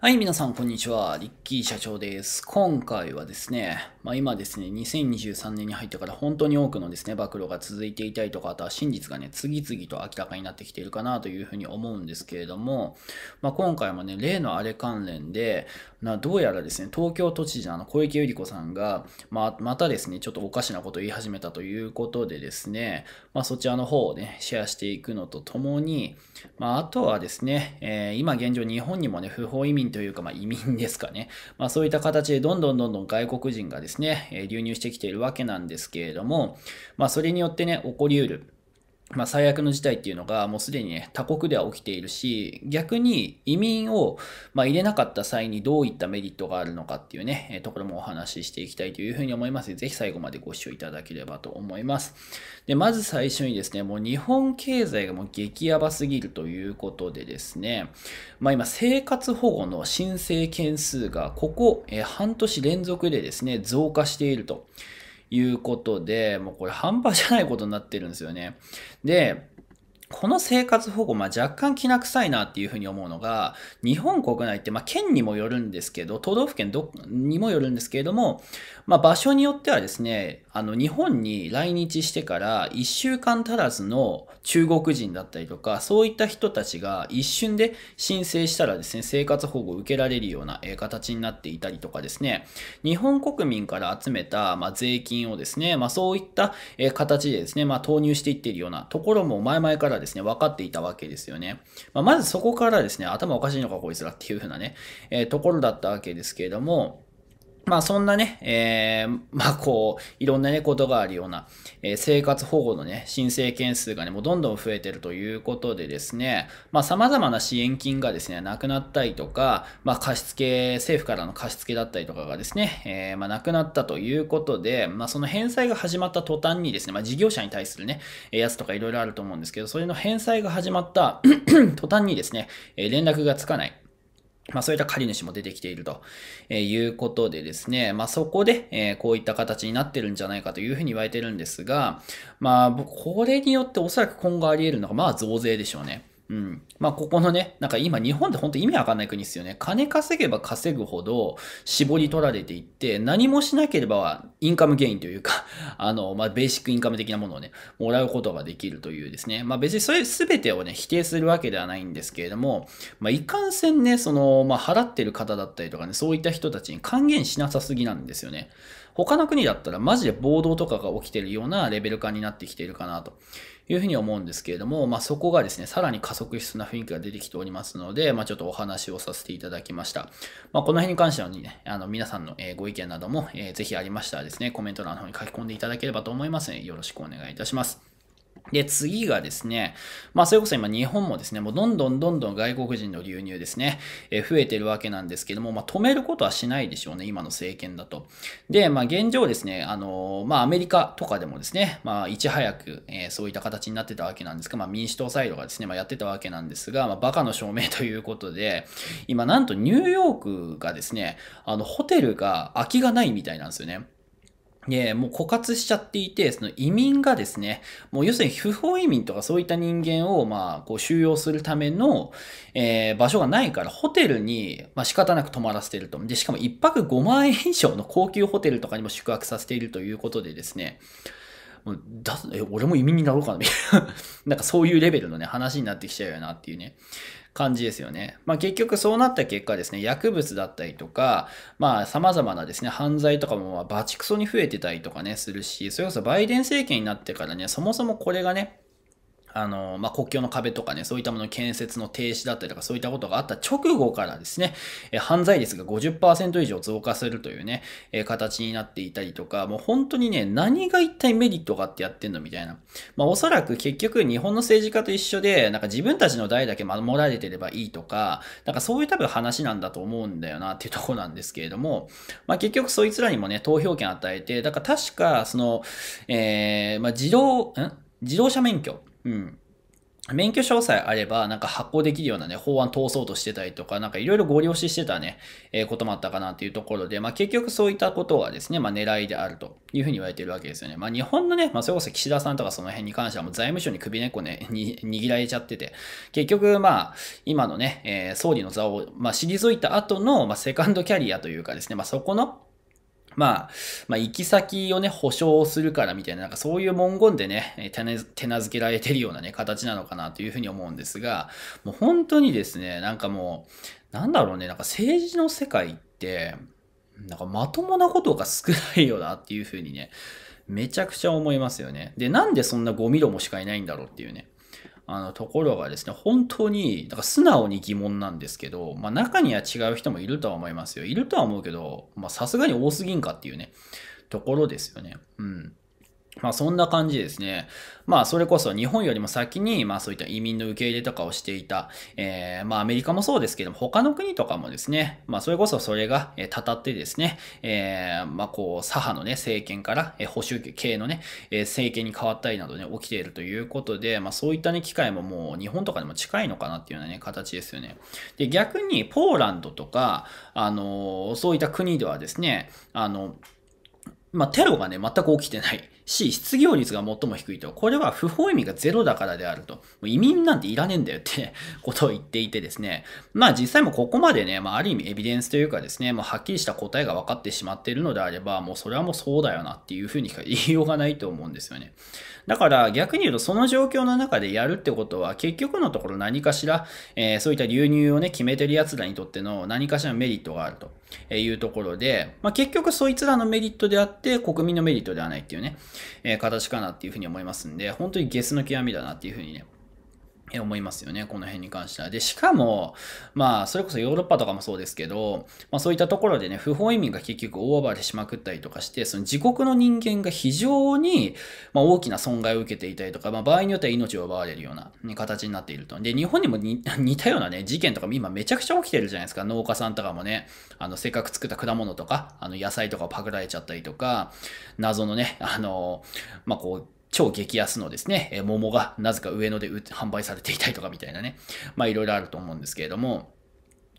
はい、皆さん、こんにちは。リッキー社長です。今回はですね、まあ、今ですね、2023年に入ってから本当に多くのですね、暴露が続いていたりとか、あとは真実がね、次々と明らかになってきているかなというふうに思うんですけれども、まあ、今回もね、例のあれ関連で、まあ、どうやらですね、東京都知事の小池百合子さんが、まあ、またですね、ちょっとおかしなことを言い始めたということでですね、まあ、そちらの方をね、シェアしていくのとともに、まあ、あとはですね、えー、今現状日本にもね、不法移民というか、まあ、移民ですかね。まあ、そういった形でどんどんどんどん外国人がですね、流入してきているわけなんですけれども、まあ、それによってね、起こりうる、まあ、最悪の事態っていうのがもうすでにね、他国では起きているし、逆に移民を、ま入れなかった際にどういったメリットがあるのかっていうね、えところもお話ししていきたいというふうに思いますぜひ最後までご視聴いただければと思います。で、まず最初にですね、もう日本経済がもう激ヤバすぎるということでですね、まあ、今、生活保護の申請件数がここ、え半年連続でですね、増加していると。いうことで、もうこれ半端じゃないことになってるんですよね。で、この生活保護、まあ、若干きな臭いなっていうふうに思うのが、日本国内って、まあ、県にもよるんですけど、都道府県にもよるんですけれども、まあ、場所によってはですね、あの日本に来日してから1週間足らずの中国人だったりとかそういった人たちが一瞬で申請したらですね生活保護を受けられるような形になっていたりとかですね日本国民から集めた、ま税金をですね、まあ、そういった形でですね、まあ、投入していっているようなところも前々からですね分かっていたわけですよね、まあ、まずそこからですね頭おかしいのかこいつらっていう風なね、えところだったわけですけれどもまあそんなね、えー、まあこう、いろんなね、ことがあるような、えー、生活保護のね、申請件数がね、もうどんどん増えてるということでですね、まあ様々な支援金がですね、なくなったりとか、まあ貸付、政府からの貸付だったりとかがですね、えー、まあなくなったということで、まあその返済が始まった途端にですね、まあ事業者に対するね、やつとかいろいろあると思うんですけど、それの返済が始まった 途端にですね、連絡がつかない。まあそういった借り主も出てきているということでですね、まあそこで、えこういった形になってるんじゃないかというふうに言われてるんですが、まあこれによっておそらく今後あり得るのが、まあ増税でしょうね。うん。まあ、ここのね、なんか今日本って本当意味わかんない国ですよね。金稼げば稼ぐほど絞り取られていって、何もしなければインカムゲインというか、あの、まあ、ベーシックインカム的なものをね、もらうことができるというですね。まあ、別にそれ全てをね、否定するわけではないんですけれども、まあ、いかんせんね、その、まあ、払ってる方だったりとかね、そういった人たちに還元しなさすぎなんですよね。他の国だったらマジで暴動とかが起きてるようなレベル感になってきているかなというふうに思うんですけれども、まあ、そこがですね、さらに加速しそうな雰囲気が出てきておりますので、まあ、ちょっとお話をさせていただきました。まあ、この辺に関してはね、あの皆さんのご意見なども、えー、ぜひありましたらですね、コメント欄の方に書き込んでいただければと思いますの、で、よろしくお願いいたします。で、次がですね、まあ、それこそ今日本もですね、もうどんどんどんどん外国人の流入ですね、え増えてるわけなんですけども、まあ、止めることはしないでしょうね、今の政権だと。で、まあ、現状ですね、あの、まあ、アメリカとかでもですね、まあ、いち早く、えー、そういった形になってたわけなんですが、まあ、民主党サイドがですね、まあ、やってたわけなんですが、まあ、バカの証明ということで、今、なんとニューヨークがですね、あの、ホテルが空きがないみたいなんですよね。えもう枯渇しちゃっていて、その移民がですね、もう要するに不法移民とかそういった人間を、まあ、こう収容するための、えー、場所がないから、ホテルに、まあ、仕方なく泊まらせていると。で、しかも1泊5万円以上の高級ホテルとかにも宿泊させているということでですね、もうだえ俺も移民になろうかな、みたいな。なんかそういうレベルのね、話になってきちゃうよなっていうね。感じですよね。まあ、結局そうなった結果ですね、薬物だったりとか、まあ、様々なですね、犯罪とかもバチクソに増えてたりとかね、するし、それこそバイデン政権になってからね、そもそもこれがね、あの、まあ、国境の壁とかね、そういったもの建設の停止だったりとか、そういったことがあった直後からですね、犯罪率が50%以上増加するというね、形になっていたりとか、もう本当にね、何が一体メリットがあってやってんのみたいな。まあ、おそらく結局日本の政治家と一緒で、なんか自分たちの代だけ守られてればいいとか、なんかそういう多分話なんだと思うんだよなっていうとこなんですけれども、まあ、結局そいつらにもね、投票権与えて、だから確か、その、えー、まあ、自動、ん自動車免許うん。免許証さえあれば、なんか発行できるようなね、法案通そうとしてたりとか、なんかいろいろご了承してたね、えー、こともあったかなっていうところで、まあ結局そういったことはですね、まあ狙いであるというふうに言われてるわけですよね。まあ日本のね、まあそれこそ岸田さんとかその辺に関してはもう財務省に首根っこね、に握られちゃってて、結局まあ今のね、えー、総理の座を、まあ退いた後の、まあセカンドキャリアというかですね、まあそこの、まあ、まあ、行き先をね、保証するからみたいな、なんかそういう文言でね、手なずけられてるようなね、形なのかなというふうに思うんですが、もう本当にですね、なんかもう、なんだろうね、なんか政治の世界って、なんかまともなことが少ないよなっていうふうにね、めちゃくちゃ思いますよね。で、なんでそんなゴミどもしかいないんだろうっていうね。あのところがですね、本当に、だから素直に疑問なんですけど、まあ中には違う人もいるとは思いますよ。いるとは思うけど、まあさすがに多すぎんかっていうね、ところですよね。うん。まあそんな感じですね。まあそれこそ日本よりも先にまあそういった移民の受け入れとかをしていた、えー、まあアメリカもそうですけども他の国とかもですね、まあそれこそそれがたたってですね、えー、まあこう左派のね政権から保守系のね政権に変わったりなどね起きているということで、まあそういったね機会ももう日本とかでも近いのかなっていうようなね形ですよね。で逆にポーランドとか、あのそういった国ではですね、あのまあ、テロがね、全く起きてない。し、失業率が最も低いと。これは不法移民がゼロだからであると。移民なんていらねえんだよって ことを言っていてですね。まあ実際もここまでね、まあある意味エビデンスというかですね、もうはっきりした答えが分かってしまっているのであれば、もうそれはもうそうだよなっていうふうにしか言いようがないと思うんですよね。だから逆に言うとその状況の中でやるってことは結局のところ何かしら、えー、そういった流入をね、決めてる奴らにとっての何かしらメリットがあるというところで、まあ、結局そいつらのメリットであって国民のメリットではないっていうね、えー、形かなっていうふうに思いますんで、本当にゲスの極みだなっていうふうにね、思いますよね、この辺に関しては。で、しかも、まあ、それこそヨーロッパとかもそうですけど、まあそういったところでね、不法移民が結局大暴れしまくったりとかして、その自国の人間が非常に、まあ、大きな損害を受けていたりとか、まあ場合によっては命を奪われるような、形になっていると。で、日本にも 似たようなね、事件とかも今めちゃくちゃ起きてるじゃないですか。農家さんとかもね、あの、せっかく作った果物とか、あの、野菜とかをパクられちゃったりとか、謎のね、あの、まあこう、超激安のですね、桃がなぜか上野で販売されていたりとかみたいなね、まあいろいろあると思うんですけれども、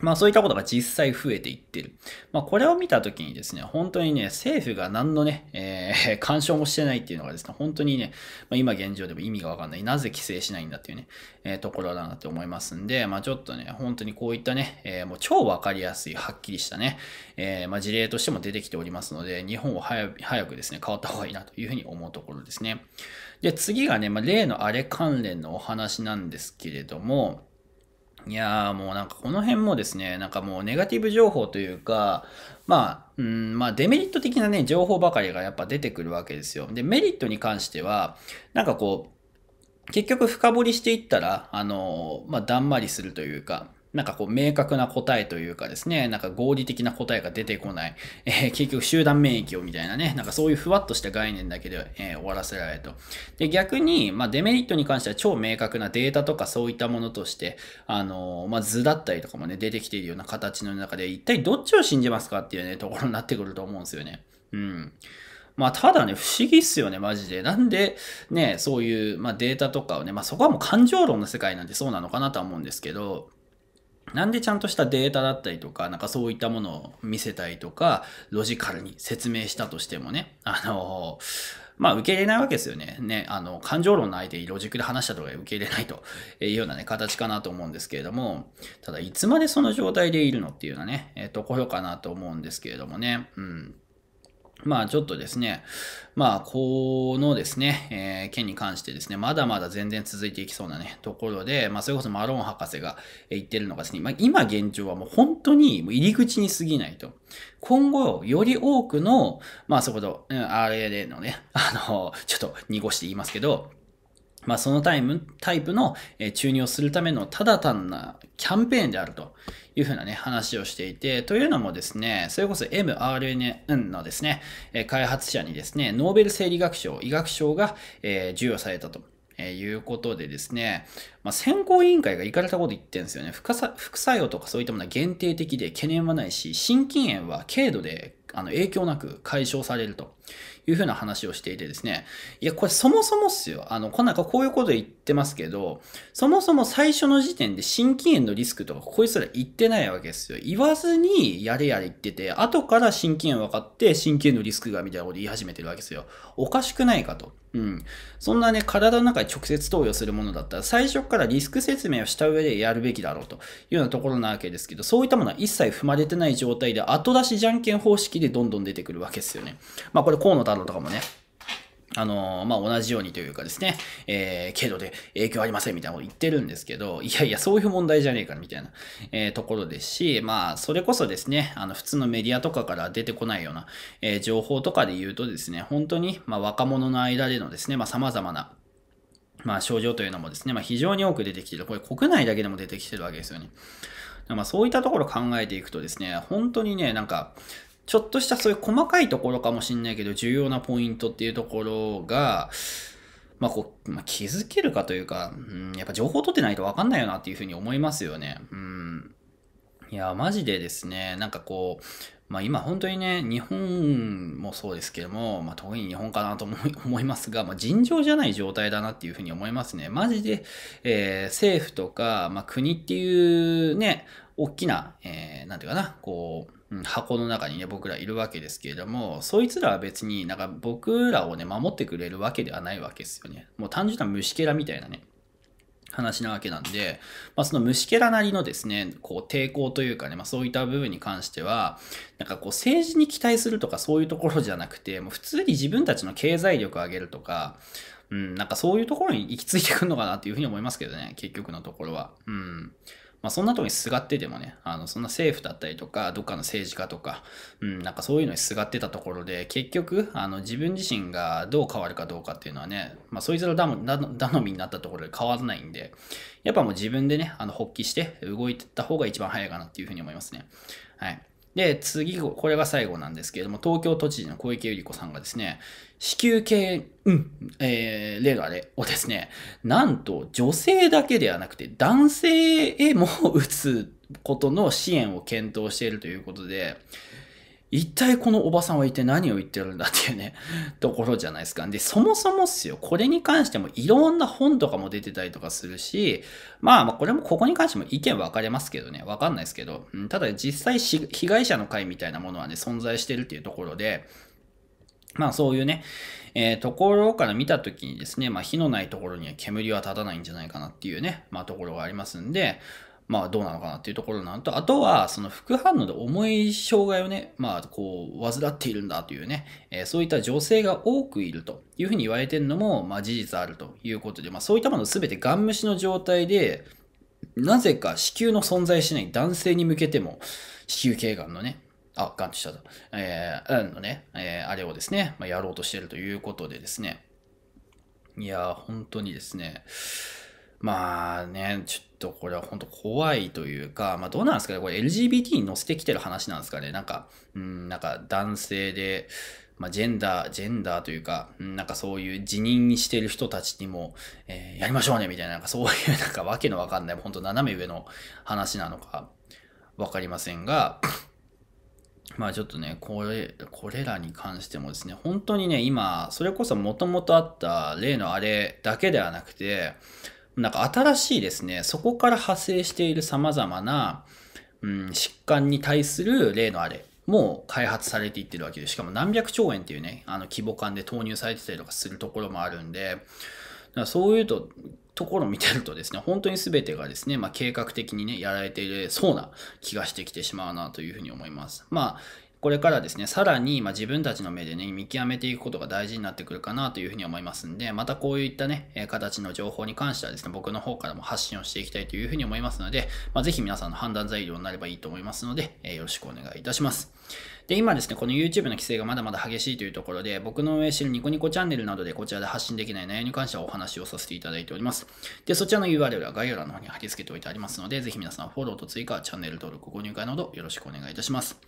まあそういったことが実際増えていってる。まあこれを見たときにですね、本当にね、政府が何のね、えー、干渉もしてないっていうのがですね、本当にね、まあ、今現状でも意味がわかんない。なぜ規制しないんだっていうね、えー、ところだなって思いますんで、まあちょっとね、本当にこういったね、えー、もう超わかりやすい、はっきりしたね、えー、まあ事例としても出てきておりますので、日本を早くですね、変わった方がいいなというふうに思うところですね。で、次がね、まあ例のあれ関連のお話なんですけれども、いやーもうなんかこの辺もですね、なんかもうネガティブ情報というか、まあ、うん、まあデメリット的なね、情報ばかりがやっぱ出てくるわけですよ。で、メリットに関しては、なんかこう、結局深掘りしていったら、あの、まあ、だんまりするというか、なんかこう明確な答えというかですね、なんか合理的な答えが出てこない、えー、結局集団免疫をみたいなね、なんかそういうふわっとした概念だけで、えー、終わらせられると。で、逆に、まあ、デメリットに関しては超明確なデータとかそういったものとして、あのー、まあ、図だったりとかもね、出てきているような形の中で、一体どっちを信じますかっていうね、ところになってくると思うんですよね。うん。まあ、ただね、不思議っすよね、マジで。なんで、ね、そういう、まあ、データとかをね、まあ、そこはもう感情論の世界なんでそうなのかなとは思うんですけど、なんでちゃんとしたデータだったりとか、なんかそういったものを見せたりとか、ロジカルに説明したとしてもね、あのまあ受け入れないわけですよね。ね、あの、感情論の相手にロジックで話したとか受け入れないというようなね、形かなと思うんですけれども、ただいつまでその状態でいるのっていうのはね、えっ、と、こ評かなと思うんですけれどもね、うん。まあちょっとですね、まあこのですね、えー、件に関してですね、まだまだ全然続いていきそうなね、ところで、まあそれこそマロン博士が言ってるのがですね、まあ、今現状はもう本当に入り口に過ぎないと。今後、より多くの、まあそこと、うん、RLA のね、あの、ちょっと濁して言いますけど、まあ、そのタイムタイプの注入をするためのただ単なキャンペーンであるというふうなね、話をしていて、というのもですね、それこそ mRNA のですね、開発者にですね、ノーベル生理学賞、医学賞が授与されたと。えいうことでですね、まあ、選考委員会が行かれたこと言ってるんですよね副。副作用とかそういったものは限定的で懸念はないし、心筋炎は軽度であの影響なく解消されるというふうな話をしていてですね、いや、これそもそもっすよ。あの、こんなんかこういうこと言ってますけど、そもそも最初の時点で心筋炎のリスクとかこいつら言ってないわけですよ。言わずにやれやれ言ってて、後から心筋炎分かって心筋炎のリスクがみたいなこと言い始めてるわけですよ。おかしくないかと。うん。そんなね、体の中に直接投与するものだったら、最初からリスク説明をした上でやるべきだろうというようなところなわけですけど、そういったものは一切踏まれてない状態で、後出しじゃんけん方式でどんどん出てくるわけですよね。まあこれ河野太とかもね、あのまあ、同じようにというかですね、えー、軽度で影響ありませんみたいなこと言ってるんですけど、いやいや、そういう問題じゃねえからみたいな、えー、ところですし、まあ、それこそですね、あの、普通のメディアとかから出てこないような、えー、情報とかで言うとですね、本当に、まあ、若者の間でのですね、まあ、様々な、まあ、症状というのもですね、まあ、非常に多く出てきてる。これ、国内だけでも出てきてるわけですよね。まあ、そういったところを考えていくとですね、本当にね、なんか、ちょっとしたそういう細かいところかもしんないけど、重要なポイントっていうところが、まあこう、まあ、気づけるかというか、うん、やっぱ情報取ってないと分かんないよなっていうふうに思いますよね。うん。いや、マジでですね、なんかこう、まあ今本当にね、日本もそうですけども、まあ特に日本かなと思い ますが、まあ尋常じゃない状態だなっていうふうに思いますね。マジで、えー、政府とか、まあ国っていうね、大きな、えー、なんていうかな、こう、箱の中にね僕らいるわけですけれどもそいつらは別になんか僕らをね守ってくれるわけではないわけですよねもう単純な虫けらみたいなね話なわけなんで、まあ、その虫けらなりのですね、こう抵抗というかね、まあ、そういった部分に関しては、なんかこう政治に期待するとかそういうところじゃなくて、もう普通に自分たちの経済力を上げるとか、うん、なんかそういうところに行き着いてくるのかなっていうふうに思いますけどね、結局のところは。うん。まあ、そんなとこにすがってでもね、あの、そんな政府だったりとか、どっかの政治家とか、うん、なんかそういうのにすがってたところで、結局、あの、自分自身がどう変わるかどうかっていうのはね、まあ、そいつら頼みになったところで変わらないんで、やっぱもう自分でね、あの、発揮して動いてった方が一番早いかなっていうふうに思いますね。はい。で、次、これが最後なんですけれども、東京都知事の小池百合子さんがですね、子宮頸うんえー、例のあれをですね、なんと女性だけではなくて男性へも打つことの支援を検討しているということで、一体このおばさんは一体何を言ってるんだっていうね、ところじゃないですか。で、そもそもっすよ、これに関してもいろんな本とかも出てたりとかするし、まあ、まあ、これもここに関しても意見分かれますけどね、分かんないですけど、うん、ただ実際被害者の会みたいなものはね、存在してるっていうところで、まあそういうね、えー、ところから見たときにですね、まあ火のないところには煙は立たないんじゃないかなっていうね、まあところがありますんで、まあどうなのかなっていうところなんと、あとはその副反応で重い障害をね、まあこう、患っているんだというね、えー、そういった女性が多くいるというふうに言われてるのも、まあ事実あるということで、まあそういったもの全てガン虫の状態で、なぜか子宮の存在しない男性に向けても、子宮頸がんのね、あ、ガンチしたええー、のね、えー、あれをですね、まあ、やろうとしているということでですね。いや、本当にですね、まあね、ちょっとこれは本当怖いというか、まあどうなんですかね、これ LGBT に乗せてきてる話なんですかね、なんか、うん、なんか男性で、まあ、ジェンダー、ジェンダーというか、なんかそういう辞任してる人たちにも、えー、やりましょうねみたいな、なんかそういうなんかわけのわかんない、本当斜め上の話なのかわかりませんが、まあちょっとね、これ、これらに関してもですね、本当にね、今、それこそもともとあった例のあれだけではなくて、なんか新しいですね、そこから派生している様々な、うん、疾患に対する例のあれも開発されていってるわけで、しかも何百兆円っていうね、あの規模感で投入されてたりとかするところもあるんで、だからそういうと、ところを見てるとですね、本当に全てがですね、まあ、計画的にね、やられているそうな気がしてきてしまうなというふうに思います。まあ、これからですね、さらに、ま自分たちの目でね、見極めていくことが大事になってくるかなというふうに思いますんで、またこういったね、形の情報に関してはですね、僕の方からも発信をしていきたいというふうに思いますので、まあ、ぜひ皆さんの判断材料になればいいと思いますので、えよろしくお願いいたします。で、今ですね、この YouTube の規制がまだまだ激しいというところで、僕の運営してるニコニコチャンネルなどでこちらで発信できない内容に関してはお話をさせていただいております。で、そちらの URL は概要欄の方に貼り付けておいてありますので、ぜひ皆さんフォローと追加、チャンネル登録、ご入会などよろしくお願いいたします。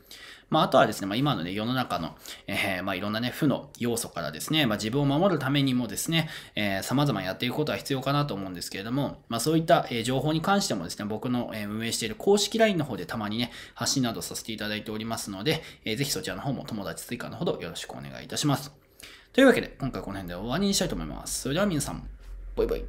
まあ、あとはですね、まあ、今のね、世の中の、えー、まあ、いろんなね、負の要素からですね、まあ、自分を守るためにもですね、えー、様々やっていくことは必要かなと思うんですけれども、まあ、そういった、え情報に関してもですね、僕の、え運営している公式 LINE の方でたまにね、発信などさせていただいておりますので、えー、ぜひそちらの方も友達追加のほどよろしくお願いいたします。というわけで、今回この辺で終わりにしたいと思います。それでは皆さん、バイバイ。